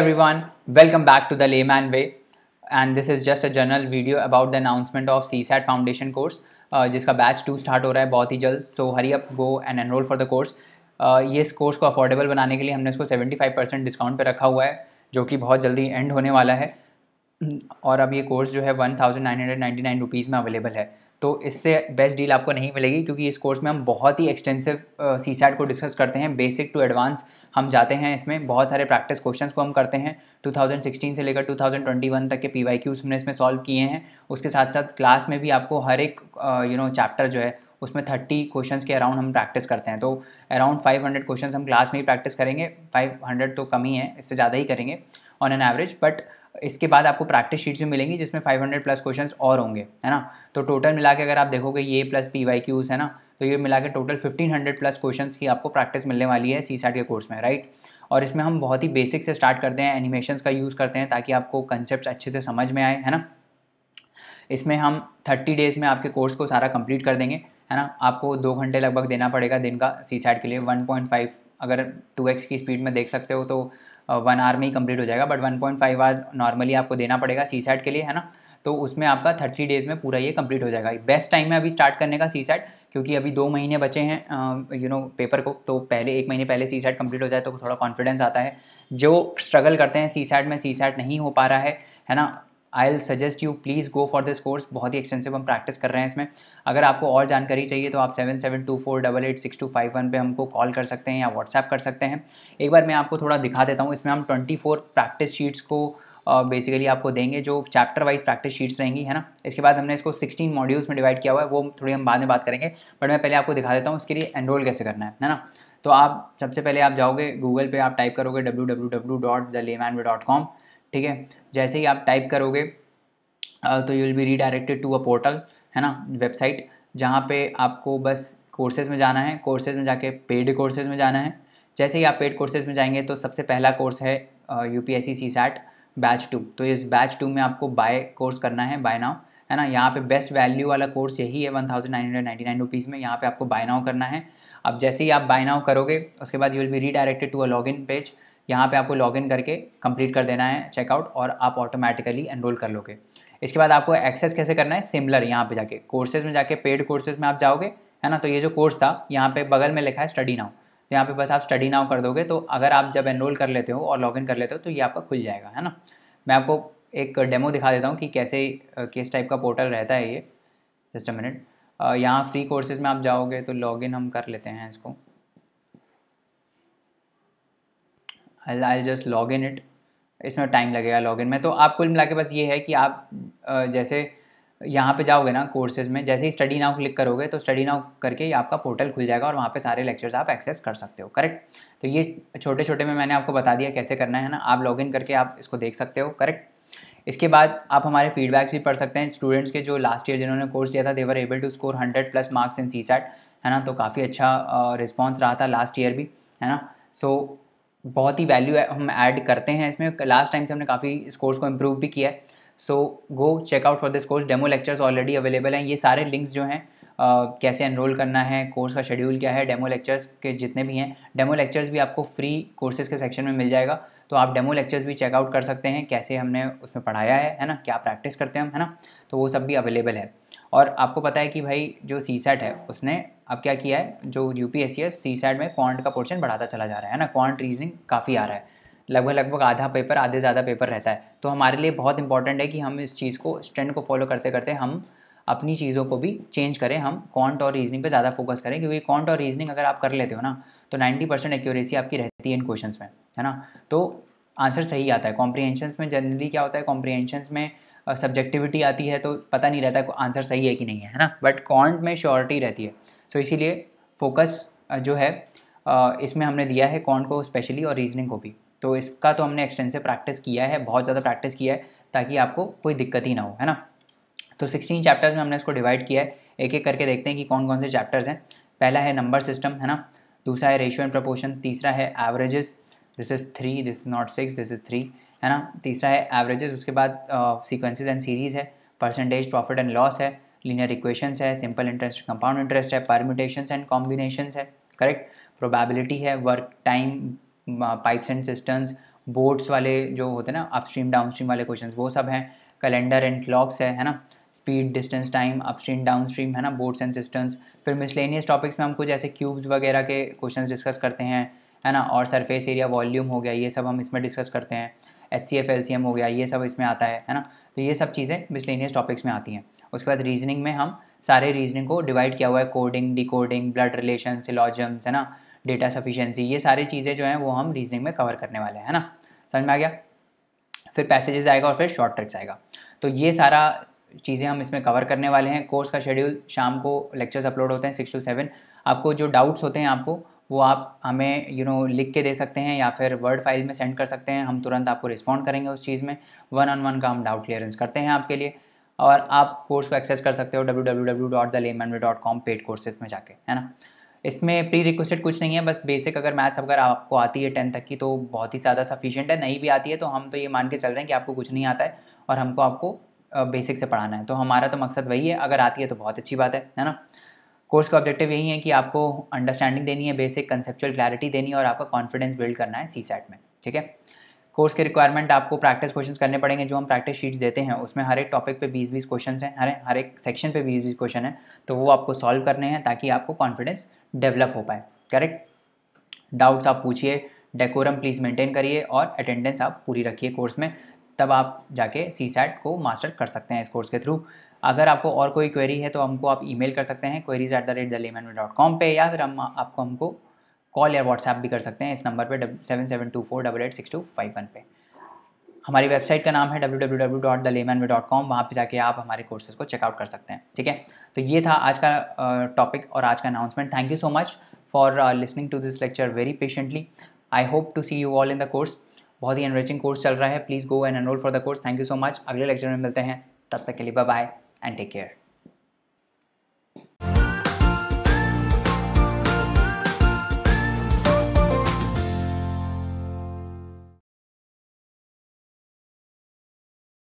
everyone welcome back to the layman way and this is just a general video about the announcement of csat foundation course uh, जिसका batch two start हो रहा है बहुत ही जल्द so hurry up go and enrol for the course ये इस course ko affordable banane ke liye humne इसको 75 discount pe rakha hua hai जो कि बहुत जल्दी एंड होने वाला है और अब ये कोर्स जो है one thousand nine hundred ninety nine rupees में अवेलेबल है तो इससे बेस्ट डील आपको नहीं मिलेगी क्योंकि इस कोर्स में हम बहुत ही एक्सटेंसिव सी सैट को डिस्कस करते हैं बेसिक टू एडवांस हम जाते हैं इसमें बहुत सारे प्रैक्टिस क्वेश्चंस को हम करते हैं 2016 से लेकर 2021 तक के पी वाई हमने इसमें सॉल्व किए हैं उसके साथ साथ क्लास में भी आपको हर एक यू नो चैप्टर जो है उसमें थर्टी क्वेश्चन के अराउंड हम प्रैक्टिस करते हैं तो अराउंड फाइव हंड्रेड क्वेश्चन हम क्लास में ही प्रैक्टिस करेंगे फाइव हंड्रेड तो कम ही है इससे ज़्यादा ही करेंगे ऑन एन एवरेज बट इसके बाद आपको प्रैक्टिस शीट्स भी मिलेंगी जिसमें फाइव हंड्रेड प्लस क्वेश्चन और होंगे है ना तो टोटल मिला के अगर आप देखोगे ये प्लस पी वाई क्यूज़ है ना तो ये मिला के टोटल हंड्रेड प्लस क्वेश्चन की आपको प्रैक्टिस मिलने वाली है सी के कोर्स में राइट और इसमें हम बहुत ही बेसिक से स्टार्ट करते हैं एनिमेशन का यूज़ करते हैं ताकि आपको कंसेप्ट अच्छे से समझ में आए है ना इसमें हम थर्टी डेज़ में आपके कोर्स को सारा कंप्लीट कर देंगे है ना आपको दो घंटे लगभग देना पड़ेगा दिन का सी सैट के लिए वन पॉइंट फाइव अगर टू एक्स की स्पीड में देख सकते हो तो वन आवर में ही कंप्लीट हो जाएगा but one point five hour normally आपको देना पड़ेगा सी सैट के लिए है ना तो उसमें आपका थर्टी डेज़ में पूरा ये कंप्लीट हो जाएगा बेस्ट टाइम है अभी स्टार्ट करने का सी सैट क्योंकि अभी दो महीने बचे हैं यू नो पेपर को तो पहले एक महीने पहले सी सैट कंप्लीट हो जाए तो थोड़ा कॉन्फिडेंस आता है जो स्ट्रगल करते हैं सी सैट में सी सैट नहीं हो पा रहा है है ना I'll suggest you please go for this course बहुत ही एक्सटेंसिव हम प्रैक्टिस कर रहे हैं इसमें अगर आपको और जानकारी चाहिए तो आप seven seven two four double eight six two five one पर हमको कॉल कर सकते हैं या व्हाट्सएप कर सकते हैं एक बार मैं आपको थोड़ा दिखा देता हूँ इसमें हम ट्वेंटी फोर प्रैक्टिस शीट्स को बेसिकली uh, आपको देंगे जो चैप्टर वाइज प्रैक्टिस शीट्स रहेंगी है ना इसके बाद हमने इसको सिक्सटीन मॉड्यूल्स में डिवाइड किया हुआ है वो थोड़ी हम बाद में बात करेंगे बट मैं पहले आपको दिखा देता हूँ इसके लिए एनरोल कैसे करना है है ना तो आप सबसे पहले आप जाओगे गूगल पे आप टाइप करोगे W W W dot the layman dot com ठीक है जैसे ही आप टाइप करोगे तो you will be redirected to a portal है ना वेबसाइट जहाँ पे आपको बस कोर्सेज़ में जाना है कोर्सेज़ में जाके पेड कोर्सेज़ में जाना है जैसे ही आप पेड कोर्सेज़ में जाएंगे तो सबसे पहला कोर्स है U P S C C SAT batch two तो इस बैच टू में आपको बाय कोर्स करना है बाय नाउ है ना यहाँ पे बेस्ट वैल्यू वाला कोर्स यही है one thousand nine hundred ninety nine rupees में यहाँ पे आपको बाय नाउ करना है अब जैसे ही आप बाय नाउ करोगे उसके बाद you will be redirected to a log in page यहाँ पे आपको लॉगिन करके कंप्लीट कर देना है चेकआउट और आप ऑटोमेटिकली एनरोल कर लोगे इसके बाद आपको एक्सेस कैसे करना है सिमिलर यहाँ पे जाके कोर्सेज में जाके पेड कोर्सेज में आप जाओगे है ना तो ये जो कोर्स था यहाँ पे बगल में लिखा है स्टडी नाउ तो यहाँ पे बस आप स्टडी नाउ कर दोगे तो अगर आप जब एनरोल कर लेते हो और लॉगिन कर लेते हो तो ये आपका खुल जाएगा है ना मैं आपको एक डेमो दिखा देता हूँ कि कैसे किस टाइप का पोर्टल रहता है ये जस्ट अ मिनट यहाँ फ्री कोर्सेज में आप जाओगे तो लॉगिन हम कर लेते हैं इसको I just log in it इसमें टाइम लगेगा लॉग इन में तो आप कुल मिला के बस ये है कि आप जैसे यहाँ पे जाओगे ना कोर्सेज में जैसे ही स्टडी नाउ क्लिक करोगे तो स्टडी नाउ करके ही आपका पोर्टल खुल जाएगा और वहाँ पे सारे लेक्चर्स आप एक्सेस कर सकते हो करेक्ट तो ये छोटे छोटे में मैंने आपको बता दिया कैसे करना है ना आप लॉग इन करके आप इसको देख सकते हो करेक्ट इसके बाद आप हमारे फीडबैक्स भी पढ़ सकते हैं स्टूडेंट्स के जो लास्ट ईयर जिन्होंने कोर्स दिया था they were able to score hundred plus marks in C है ना तो काफ़ी अच्छा रिस्पॉन्स रहा था लास्ट ईयर भी है ना सो so, बहुत ही वैल्यू हम ऐड करते हैं इसमें लास्ट टाइम से हमने काफ़ी इस कोर्स को इम्प्रूव भी किया है so go check out for this course demo lectures already available हैं ये सारे लिंक्स जो हैं Uh, कैसे एनरोल करना है कोर्स का शेड्यूल क्या है डेमो लेक्चर्स के जितने भी हैं डेमो लेक्चर्स भी आपको फ्री कोर्सेज के सेक्शन में मिल जाएगा तो आप डेमो लेक्चर्स भी चेकआउट कर सकते हैं कैसे हमने उसमें पढ़ाया है है ना क्या प्रैक्टिस करते हैं हम है ना तो वो सब भी अवेलेबल है और आपको पता है कि भाई जो सी सेट है उसने अब क्या किया है जो यू पी एस सी है सी साइड में क्वांट का पोर्शन बढ़ाता चला जा रहा है ना क्वांट रीजनिंग काफ़ी आ रहा है लगभग लगभग आधा पेपर आधे ज़्यादा पेपर रहता है तो हमारे लिए बहुत इंपॉर्टेंट है कि हम इस चीज़ को इस ट्रेंड को फॉलो करते करते हम अपनी चीज़ों को भी चेंज करें हम क्वांट और रीजनिंग पे ज़्यादा फोकस करें क्योंकि क्वांट और रीजनिंग अगर आप कर लेते हो ना तो 90 परसेंट एक्यूरेसी आपकी रहती है इन क्वेश्चंस में है ना तो आंसर सही आता है कॉम्प्रीहेंशंस में जनरली क्या होता है कॉम्प्रीहेंशंस में सब्जेक्टिविटी आती है तो पता नहीं रहता आंसर सही है कि नहीं है है ना बट कॉन्ट में श्योरिटी रहती है सो so, इसीलिए फोकस जो है इसमें हमने दिया है कॉन्ट को स्पेशली और रीजनिंग को भी तो इसका तो हमने एक्सटेंसिव प्रैक्टिस किया है बहुत ज़्यादा प्रैक्टिस किया है ताकि आपको कोई दिक्कत ही ना हो है ना तो सिक्सटीन चैप्टर्स में हमने इसको डिवाइड किया है एक एक करके देखते हैं कि कौन कौन से चैप्टर्स हैं पहला है नंबर सिस्टम है ना दूसरा है रेशियो एंड प्रपोर्शन तीसरा है averages this is three this is not six this is three है ना तीसरा है एवरेजेस उसके बाद सीक्वेंसेस एंड सीरीज़ है परसेंटेज प्रॉफिट एंड लॉस है लीनियर इक्वेशंस है सिंपल इंटरेस्ट कंपाउंड इंटरेस्ट है परमिटेशन एंड कॉम्बिनेशंस है करेक्ट प्रोबेबिलिटी है work time pipes and cisterns boats वाले जो होते हैं ना अपस्ट्रीम डाउनस्ट्रीम वाले क्वेश्चंस वो सब हैं कैलेंडर एंड क्लॉक्स है है ना speed distance time upstream downstream है ना बोर्ड्स एंड सिस्टम्स फिर मिसलेनियस टॉपिक्स में हम कुछ ऐसे क्यूब्स वगैरह के क्वेश्चंस डिस्कस करते हैं है ना और सरफेस एरिया वॉल्यूम हो गया ये सब हम इसमें डिस्कस करते हैं H C F L C M हो गया ये सब इसमें आता है है ना तो ये सब चीज़ें मिसलिनियस टॉपिक्स में आती हैं उसके बाद रीजनिंग में हम सारे रीजनिंग को डिवाइड किया हुआ है coding decoding blood relation syllogisms है ना डेटा सफिशेंसी ये सारी चीज़ें जो हैं वो हम रीजनिंग में कवर करने वाले हैं है ना समझ में आ गया फिर पैसेजेस आएगा और फिर शॉर्ट ट्रिक्स आएगा तो ये सारा चीज़ें हम इसमें कवर करने वाले हैं कोर्स का शेड्यूल शाम को लेक्चर्स अपलोड होते हैं सिक्स टू सेवन आपको जो डाउट्स होते हैं आपको वो आप हमें यू नो लिख के दे सकते हैं या फिर वर्ड फाइल में सेंड कर सकते हैं हम तुरंत आपको रिस्पॉन्ड करेंगे उस चीज़ में वन ऑन वन का हम डाउट क्लियरेंस करते हैं आपके लिए और आप कोर्स को एक्सेस कर सकते हो W W W dot the dot com paid courses में जाके है ना इसमें प्री रिक्वेस्टेड कुछ नहीं है बस बेसिक अगर मैथ्स अगर आपको आती है टेंथ तक की तो बहुत ही ज़्यादा सफिशियंट है नहीं भी आती है तो हम तो ये मान के चल रहे हैं कि आपको कुछ नहीं आता है और हमको आपको बेसिक से पढ़ाना है तो हमारा तो मकसद वही है अगर आती है तो बहुत अच्छी बात है है ना कोर्स का ऑब्जेक्टिव यही है कि आपको अंडरस्टैंडिंग देनी है बेसिक कंसेप्चुअल क्लैरिटी देनी है और आपका कॉन्फिडेंस बिल्ड करना है सी में ठीक है कोर्स के रिक्वायरमेंट आपको प्रैक्टिस क्वेश्चन करने पड़ेंगे जो हम प्रैक्टिस शीट्स देते हैं उसमें हर एक टॉपिक पे बीस बीस क्वेश्चन हैं हर हर एक सेक्शन पे बीस बीस क्वेश्चन हैं तो वो आपको सॉल्व करने हैं ताकि आपको कॉन्फिडेंस डेवलप हो पाए करेक्ट डाउट्स आप पूछिए डेकोरम प्लीज़ मेंटेन करिए और अटेंडेंस आप पूरी रखिए कोर्स में तब आप जाके सी सैट को मास्टर कर सकते हैं इस कोर्स के थ्रू अगर आपको और कोई क्वेरी है तो हमको आप ईमेल कर सकते हैं queries at the rate the lemon dot com पर या फिर हम आपको हमको कॉल या व्हाट्सएप भी कर सकते हैं इस नंबर पर seven seven two four double eight six two five one पे हमारी वेबसाइट का नाम है W W W dot the lemon dot com वहाँ पर जाके आप हमारे कोर्सेज को चेकआउट कर सकते हैं ठीक है तो ये था आज का टॉपिक और आज का announcement thank you so much for listening to this lecture very patiently I hope to see you all in the course बहुत ही एनरिचिंग कोर्स चल रहा है please go and enrol for the course thank you so much अगले lecture में मिलते हैं तब तक के लिए bye bye and take care.